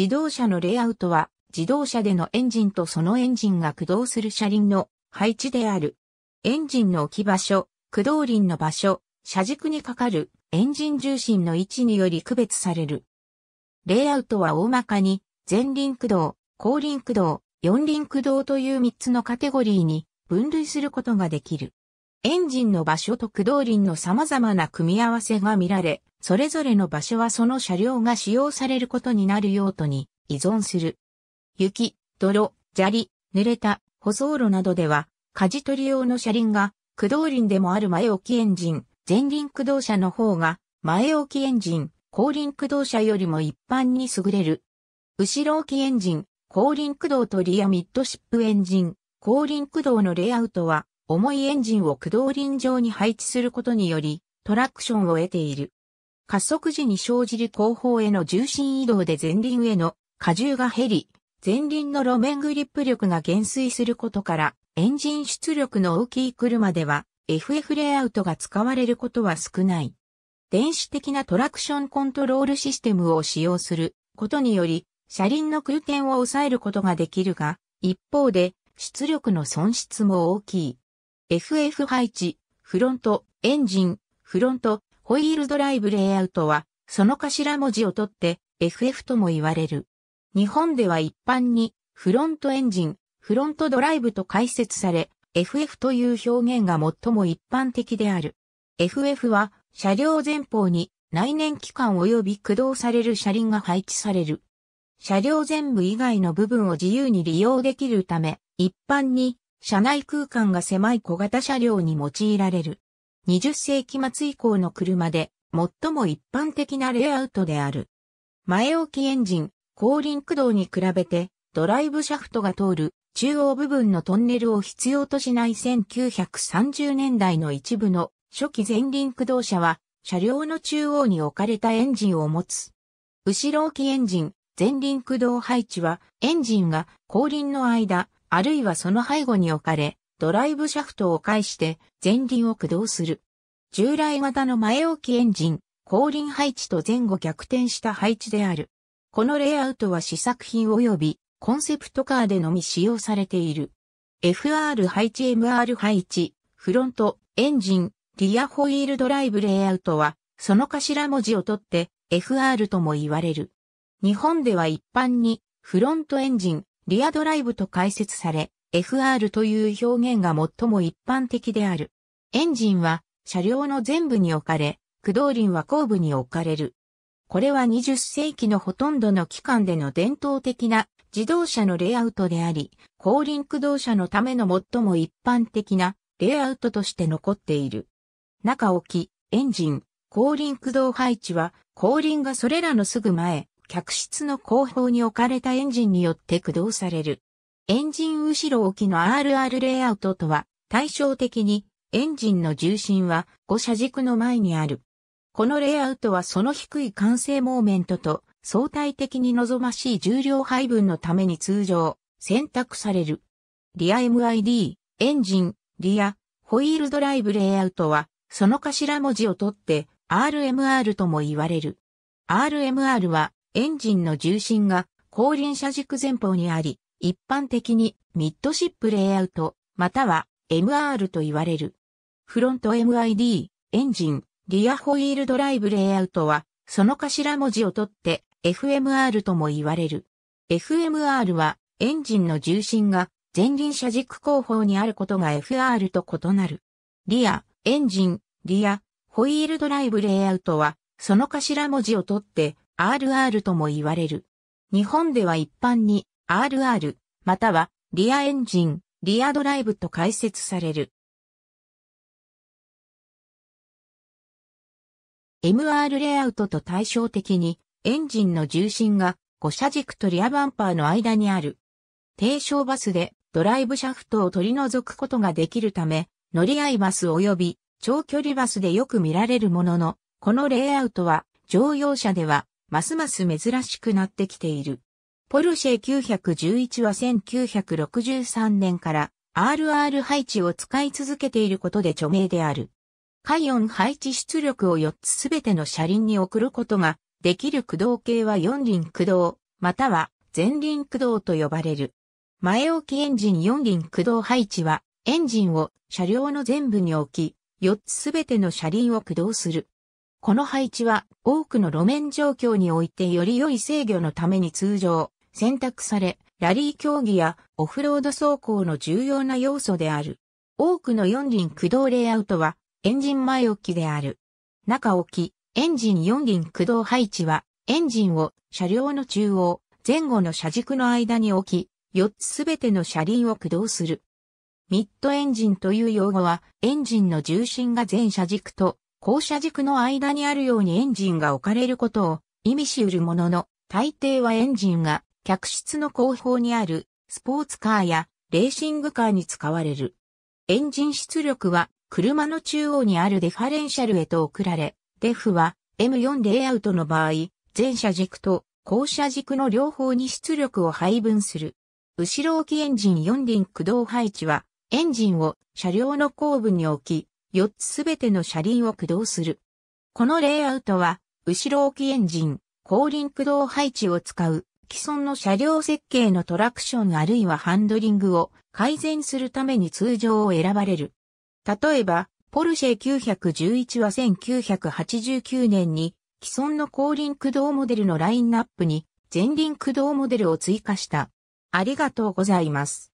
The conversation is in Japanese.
自動車のレイアウトは、自動車でのエンジンとそのエンジンが駆動する車輪の配置である。エンジンの置き場所、駆動輪の場所、車軸にかかるエンジン重心の位置により区別される。レイアウトは大まかに、前輪駆動、後輪駆動、四輪駆動という3つのカテゴリーに分類することができる。エンジンの場所と駆動輪の様々な組み合わせが見られ、それぞれの場所はその車両が使用されることになる用途に依存する。雪、泥、砂利、濡れた、舗装路などでは、舵取り用の車輪が、駆動輪でもある前置きエンジン、前輪駆動車の方が、前置きエンジン、後輪駆動車よりも一般に優れる。後ろ置きエンジン、後輪駆動とリアミッドシップエンジン、後輪駆動のレイアウトは、重いエンジンを駆動輪上に配置することにより、トラクションを得ている。加速時に生じる後方への重心移動で前輪への荷重が減り、前輪の路面グリップ力が減衰することから、エンジン出力の大きい車では FF レイアウトが使われることは少ない。電子的なトラクションコントロールシステムを使用することにより、車輪の空転を抑えることができるが、一方で出力の損失も大きい。FF 配置、フロント、エンジン、フロント、ホイールドライブレイアウトは、その頭文字を取って FF とも言われる。日本では一般に、フロントエンジン、フロントドライブと解説され、FF という表現が最も一般的である。FF は、車両前方に内燃機関及び駆動される車輪が配置される。車両全部以外の部分を自由に利用できるため、一般に車内空間が狭い小型車両に用いられる。20世紀末以降の車で最も一般的なレイアウトである。前置きエンジン、後輪駆動に比べてドライブシャフトが通る中央部分のトンネルを必要としない1930年代の一部の初期前輪駆動車は車両の中央に置かれたエンジンを持つ。後ろ置きエンジン、前輪駆動配置はエンジンが後輪の間、あるいはその背後に置かれ、ドライブシャフトを介して前輪を駆動する。従来型の前置きエンジン、後輪配置と前後逆転した配置である。このレイアウトは試作品及びコンセプトカーでのみ使用されている。FR 配置 MR 配置、フロント、エンジン、リアホイールドライブレイアウトは、その頭文字を取って FR とも言われる。日本では一般にフロントエンジン、リアドライブと解説され、FR という表現が最も一般的である。エンジンは車両の全部に置かれ、駆動輪は後部に置かれる。これは20世紀のほとんどの期間での伝統的な自動車のレイアウトであり、後輪駆動車のための最も一般的なレイアウトとして残っている。中置き、エンジン、後輪駆動配置は、後輪がそれらのすぐ前、客室の後方に置かれたエンジンによって駆動される。エンジン後ろ置きの RR レイアウトとは、対照的に、エンジンの重心は5車軸の前にある。このレイアウトはその低い完成モーメントと相対的に望ましい重量配分のために通常選択される。リア MID、エンジン、リア、ホイールドライブレイアウトはその頭文字を取って RMR とも言われる。RMR はエンジンの重心が後輪車軸前方にあり、一般的にミッドシップレイアウト、または MR と言われる。フロント MID、エンジン、リアホイールドライブレイアウトは、その頭文字を取って FMR とも言われる。FMR はエンジンの重心が前輪車軸後方にあることが FR と異なる。リア、エンジン、リア、ホイールドライブレイアウトは、その頭文字を取って RR とも言われる。日本では一般に RR、またはリアエンジン、リアドライブと解説される。MR レイアウトと対照的に、エンジンの重心が5射軸とリアバンパーの間にある。低床バスでドライブシャフトを取り除くことができるため、乗り合いバス及び長距離バスでよく見られるものの、このレイアウトは乗用車ではますます珍しくなってきている。ポルシェ911は1963年から RR 配置を使い続けていることで著名である。カイオン配置出力を4つすべての車輪に送ることができる駆動系は4輪駆動、または前輪駆動と呼ばれる。前置きエンジン4輪駆動配置は、エンジンを車両の全部に置き、4つすべての車輪を駆動する。この配置は多くの路面状況においてより良い制御のために通常、選択され、ラリー競技やオフロード走行の重要な要素である。多くの四輪駆動レイアウトはエンジン前置きである。中置き、エンジン四輪駆動配置は、エンジンを車両の中央、前後の車軸の間に置き、四つすべての車輪を駆動する。ミッドエンジンという用語は、エンジンの重心が全車軸と後車軸の間にあるようにエンジンが置かれることを意味し得るものの、大抵はエンジンが客室の後方にあるスポーツカーやレーシングカーに使われる。エンジン出力は車の中央にあるデファレンシャルへと送られ、デフは M4 レイアウトの場合、前車軸と後車軸の両方に出力を配分する。後ろ置きエンジン4輪駆動配置は、エンジンを車両の後部に置き、4つすべての車輪を駆動する。このレイアウトは、後ろ置きエンジン、後輪駆動配置を使う既存の車両設計のトラクションあるいはハンドリングを改善するために通常を選ばれる。例えば、ポルシェ911は1989年に既存の後輪駆動モデルのラインナップに前輪駆動モデルを追加した。ありがとうございます。